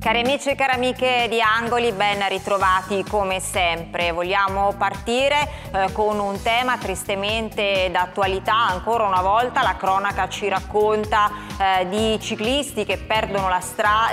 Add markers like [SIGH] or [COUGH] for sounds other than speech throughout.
Cari amici e cari amiche di Angoli, ben ritrovati come sempre. Vogliamo partire eh, con un tema tristemente d'attualità. Ancora una volta la cronaca ci racconta eh, di ciclisti che perdono la,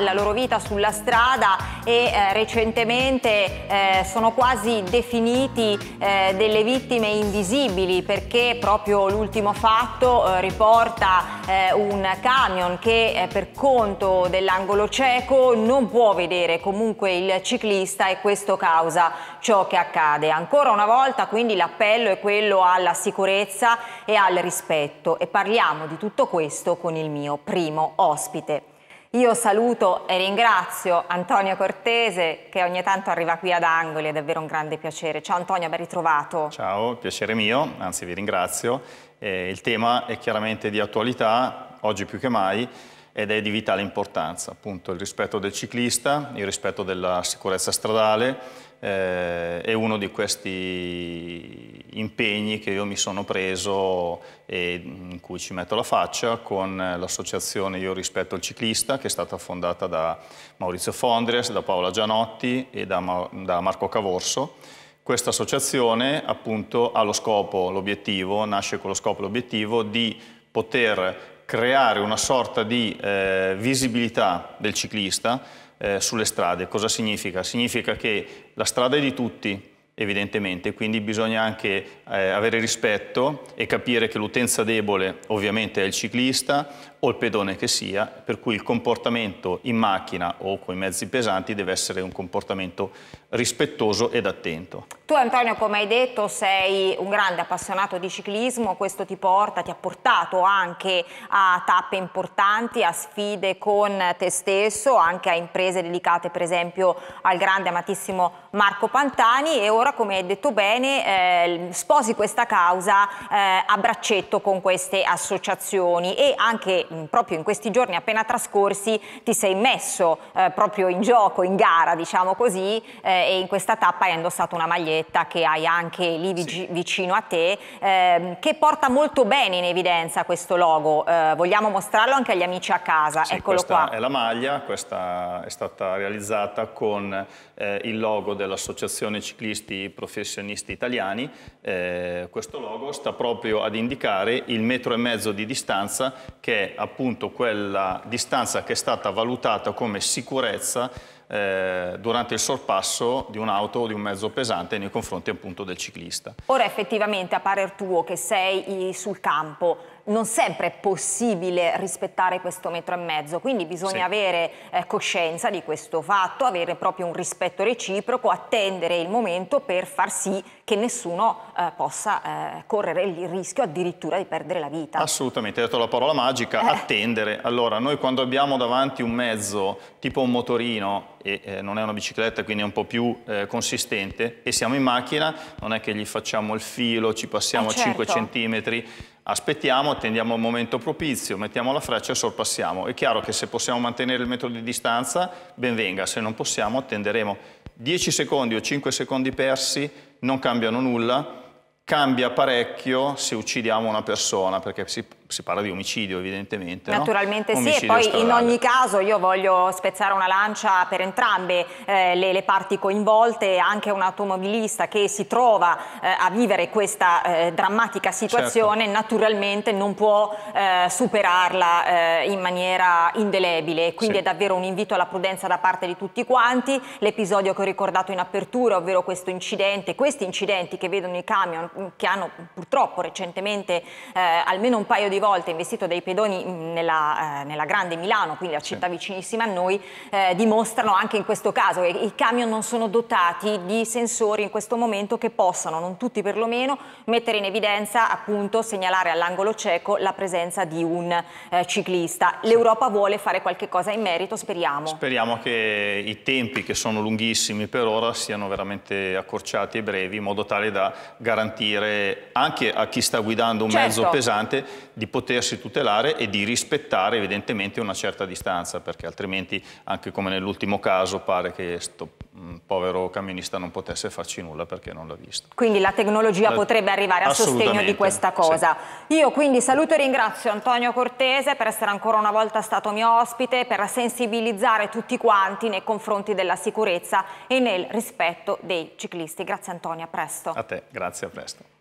la, loro vita sulla strada e eh, recentemente eh, sono quasi definiti eh, delle vittime invisibili perché proprio l'ultimo fatto riporta un camion che per conto dell'angolo cieco non può vedere comunque il ciclista e questo causa ciò che accade. Ancora una volta quindi quindi l'appello è quello alla sicurezza e al rispetto e parliamo di tutto questo con il mio primo ospite. Io saluto e ringrazio Antonio Cortese che ogni tanto arriva qui ad Angoli, è davvero un grande piacere. Ciao Antonio, ben ritrovato. Ciao, piacere mio, anzi vi ringrazio. Eh, il tema è chiaramente di attualità, oggi più che mai, ed è di vitale importanza, appunto il rispetto del ciclista, il rispetto della sicurezza stradale, eh, è uno di questi impegni che io mi sono preso e mm, in cui ci metto la faccia con l'associazione Io rispetto il ciclista che è stata fondata da Maurizio Fondres, da Paola Gianotti e da, Ma da Marco Cavorso. Questa associazione appunto ha lo scopo, l'obiettivo, nasce con lo scopo e l'obiettivo di poter creare una sorta di eh, visibilità del ciclista eh, sulle strade. Cosa significa? Significa che la strada è di tutti, evidentemente, quindi bisogna anche eh, avere rispetto e capire che l'utenza debole ovviamente è il ciclista, o il pedone che sia, per cui il comportamento in macchina o con i mezzi pesanti deve essere un comportamento rispettoso ed attento. Tu Antonio, come hai detto, sei un grande appassionato di ciclismo, questo ti porta, ti ha portato anche a tappe importanti, a sfide con te stesso, anche a imprese dedicate per esempio al grande amatissimo Marco Pantani e ora, come hai detto bene, eh, sposi questa causa eh, a braccetto con queste associazioni e anche proprio in questi giorni appena trascorsi ti sei messo eh, proprio in gioco, in gara diciamo così eh, e in questa tappa hai indossato una maglietta che hai anche lì sì. vicino a te eh, che porta molto bene in evidenza questo logo, eh, vogliamo mostrarlo anche agli amici a casa, sì, eccolo questa qua. Questa è la maglia, questa è stata realizzata con eh, il logo dell'Associazione Ciclisti Professionisti Italiani, eh, questo logo sta proprio ad indicare il metro e mezzo di distanza che è appunto quella distanza che è stata valutata come sicurezza eh, durante il sorpasso di un'auto o di un mezzo pesante nei confronti appunto del ciclista. Ora effettivamente a parer tuo che sei sul campo non sempre è possibile rispettare questo metro e mezzo, quindi bisogna sì. avere eh, coscienza di questo fatto, avere proprio un rispetto reciproco, attendere il momento per far sì che nessuno eh, possa eh, correre il rischio addirittura di perdere la vita. Assolutamente, hai detto la parola magica, eh. attendere. Allora, noi quando abbiamo davanti un mezzo tipo un motorino e eh, non è una bicicletta quindi è un po' più eh, consistente e siamo in macchina, non è che gli facciamo il filo, ci passiamo eh certo. 5 centimetri, aspettiamo, attendiamo il momento propizio, mettiamo la freccia e sorpassiamo. È chiaro che se possiamo mantenere il metro di distanza, ben venga, se non possiamo attenderemo. 10 secondi o 5 secondi persi non cambiano nulla, cambia parecchio se uccidiamo una persona, perché si si parla di omicidio evidentemente. Naturalmente no? sì, omicidio e poi stradale. in ogni caso io voglio spezzare una lancia per entrambe eh, le, le, parti coinvolte, anche un automobilista che si trova eh, a vivere questa eh, drammatica certo. situazione certo. naturalmente non può eh, superarla eh, in maniera indelebile, quindi sì. è davvero un invito alla prudenza da parte di tutti quanti, l'episodio che ho ricordato in apertura, ovvero questo incidente, questi incidenti che vedono i camion che hanno purtroppo recentemente eh, almeno un paio di di volte investito dai pedoni mm, nella, eh, nella grande Milano, quindi la città sì. vicinissima a noi, eh, dimostrano anche in questo caso che i camion non sono dotati di sensori in questo momento che possano, non tutti perlomeno, mettere in evidenza, appunto, segnalare all'angolo cieco la presenza di un eh, ciclista. L'Europa vuole fare qualche cosa in merito, speriamo. Speriamo che i tempi che sono lunghissimi per ora siano veramente accorciati e brevi in modo tale da garantire anche a chi sta guidando un certo. mezzo pesante di di potersi tutelare e di rispettare evidentemente una certa distanza, perché altrimenti anche come nell'ultimo caso pare che questo mm, povero camionista non potesse farci nulla perché non l'ha visto. Quindi la tecnologia la... potrebbe arrivare a sostegno di questa cosa. Sì. Io quindi saluto e ringrazio Antonio Cortese per essere ancora una volta stato mio ospite, per sensibilizzare tutti quanti nei confronti della sicurezza e nel rispetto dei ciclisti. Grazie Antonio, a presto. A te, grazie, a presto.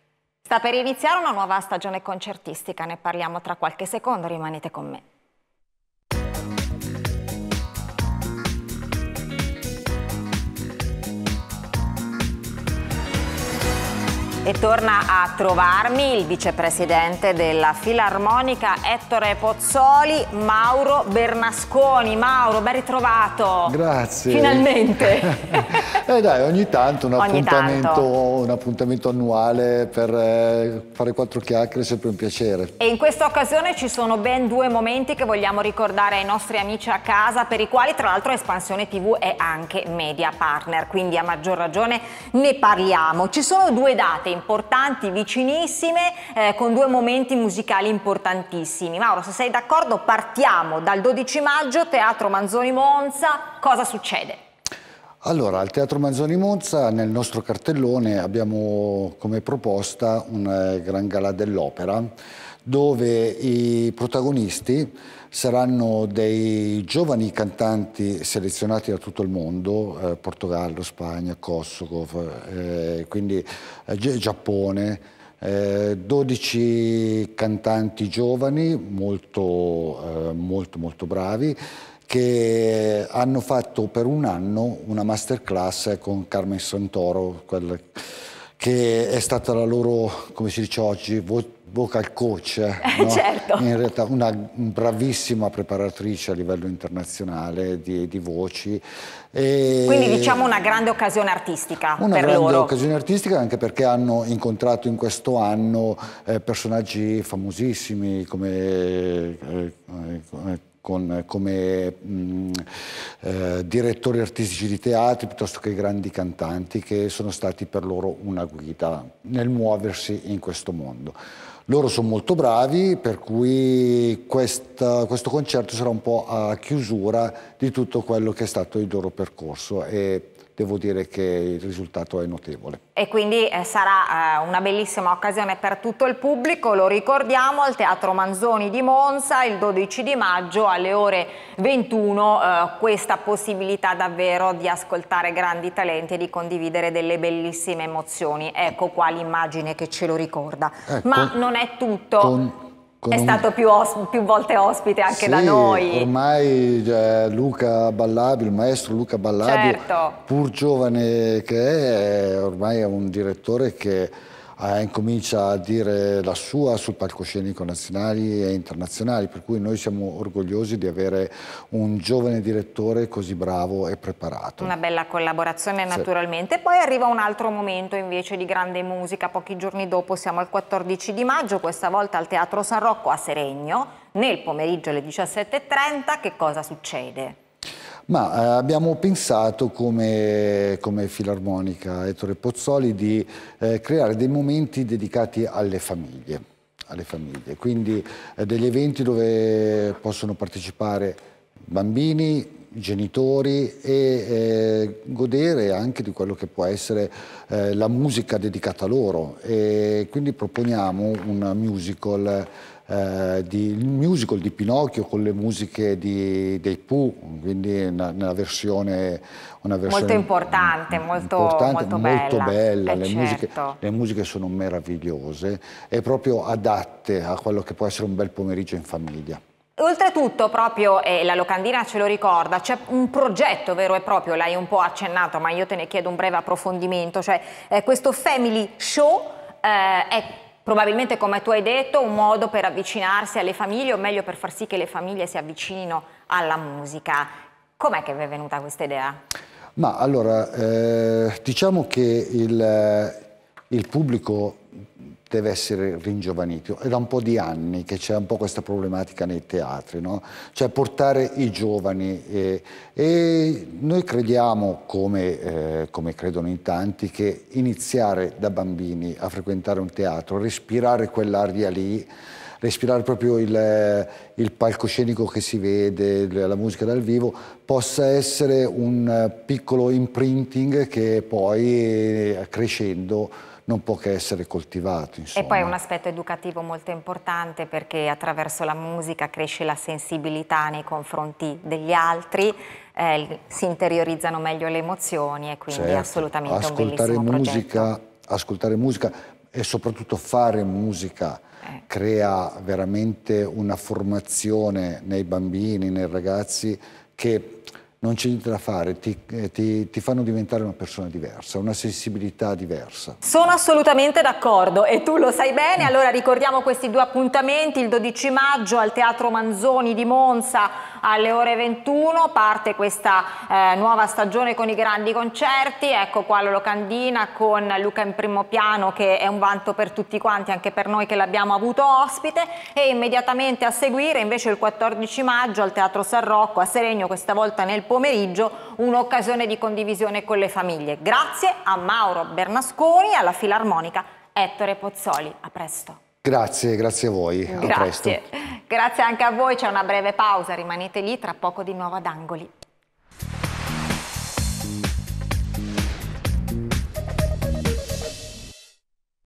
Sta per iniziare una nuova stagione concertistica, ne parliamo tra qualche secondo, rimanete con me. E torna a trovarmi il vicepresidente della Filarmonica Ettore Pozzoli, Mauro Bernasconi. Mauro, ben ritrovato. Grazie. Finalmente. [LAUGHS] eh dai, ogni tanto un, ogni appuntamento, tanto. un appuntamento, annuale per eh, fare quattro chiacchiere è sempre un piacere. E in questa occasione ci sono ben due momenti che vogliamo ricordare ai nostri amici a casa, per i quali tra l'altro Espansione TV è anche media partner, quindi a maggior ragione ne parliamo. Ci sono due date importanti, vicinissime, eh, con due momenti musicali importantissimi. Mauro, se sei d'accordo, partiamo dal 12 maggio, Teatro Manzoni Monza, cosa succede? Allora, al Teatro Manzoni Monza, nel nostro cartellone, abbiamo come proposta un eh, gran gala dell'opera, dove i protagonisti saranno dei giovani cantanti selezionati da tutto il mondo, eh, Portogallo, Spagna, Kosovo, eh, quindi eh, Giappone, 12 eh, cantanti giovani molto, eh, molto, molto bravi, che hanno fatto per un anno una masterclass con Carmen Santoro, che è stata la loro, come si dice oggi, vocal coach. Eh, [LAUGHS] no? certo. In realtà una bravissima preparatrice a livello internazionale di, di voci. E Quindi diciamo una grande occasione artistica una grande loro. occasione artistica anche perché hanno incontrato in questo anno eh, personaggi famosissimi come... Eh, eh con, eh, come mh, mm, eh, direttori artistici di teatri piuttosto che grandi cantanti che sono stati per loro una guida nel muoversi in questo mondo. Loro sono molto bravi, per cui questa, questo concerto sarà un po' a chiusura di tutto quello che è stato il loro percorso e devo dire che il risultato è notevole. E quindi eh, sarà eh, una bellissima occasione per tutto il pubblico, lo ricordiamo, al Teatro Manzoni di Monza il 12 di maggio alle ore 21 eh, questa possibilità davvero di ascoltare grandi talenti e di condividere delle bellissime emozioni. Ecco qua l'immagine che ce lo ricorda. Ecco, Ma non è tutto. Con è stato più, più, volte ospite anche sì, da noi. Ormai cioè, Luca Ballabi, il maestro Luca Ballabi, certo. pur giovane che è, ormai è un direttore che eh, incomincia a dire la sua sul palcoscenico nazionali e internazionali, per cui noi siamo orgogliosi di avere un giovane direttore così bravo e preparato. Una bella collaborazione naturalmente. Sì. Poi arriva un altro momento invece di grande musica, pochi giorni dopo siamo al 14 di maggio, questa volta al Teatro San Rocco a Seregno, nel pomeriggio alle 17.30 che cosa succede? Ma eh, abbiamo pensato come, come, Filarmonica Ettore Pozzoli di eh, creare dei momenti dedicati alle famiglie, alle famiglie. quindi eh, degli eventi dove possono partecipare bambini, genitori e eh, godere anche di quello che può essere eh, la musica dedicata loro e quindi proponiamo un musical eh, di, musical di Pinocchio con le musiche di, dei Pooh, quindi una, una, versione, una, versione, molto importante, molto, importante, molto, molto bella. bella. Eh, le, certo. musiche, le, musiche, sono meravigliose e proprio adatte a quello che può essere un bel pomeriggio in famiglia. Oltretutto, proprio, e eh, la locandina ce lo ricorda, c'è un progetto vero e proprio, l'hai un po' accennato, ma io te ne chiedo un breve approfondimento, cioè eh, questo Family Show eh, è probabilmente, come tu hai detto, un modo per avvicinarsi alle famiglie, o meglio per far sì che le famiglie si avvicinino alla musica. Com'è che vi è venuta questa idea? Ma allora, eh, diciamo che il, eh, il pubblico deve essere ringiovanito. È da un po' di anni che c'è un po' questa problematica nei teatri, no? cioè portare i giovani. E, e noi crediamo, come, eh, come, credono in tanti, che iniziare da bambini a frequentare un teatro, respirare quell'aria lì, respirare proprio il, il, palcoscenico che si vede, la musica dal vivo, possa essere un piccolo imprinting che poi eh, crescendo non può che essere coltivato. Insomma. E poi è un aspetto educativo molto importante perché attraverso la musica cresce la sensibilità nei confronti degli altri, eh, si interiorizzano meglio le emozioni e quindi certo. è assolutamente ascoltare un musica, progetto. Ascoltare musica e soprattutto fare musica eh. crea veramente una formazione nei bambini, nei ragazzi che non c'è niente da fare, ti, eh, ti, ti, fanno diventare una persona diversa, una sensibilità diversa. Sono assolutamente d'accordo e tu lo sai bene, allora ricordiamo questi due appuntamenti, il 12 maggio al Teatro Manzoni di Monza alle ore 21 parte questa eh, nuova stagione con i grandi concerti, ecco qua la locandina con Luca in primo piano che è un vanto per tutti quanti, anche per noi che l'abbiamo avuto ospite e immediatamente a seguire invece il 14 maggio al Teatro San Rocco a Seregno, questa volta nel pomeriggio, un'occasione di condivisione con le famiglie. Grazie a Mauro Bernasconi e alla Filarmonica Ettore Pozzoli. A presto. Grazie, grazie a voi. Grazie. A presto. Grazie anche a voi, c'è una breve pausa, rimanete lì, tra poco di nuovo ad Angoli.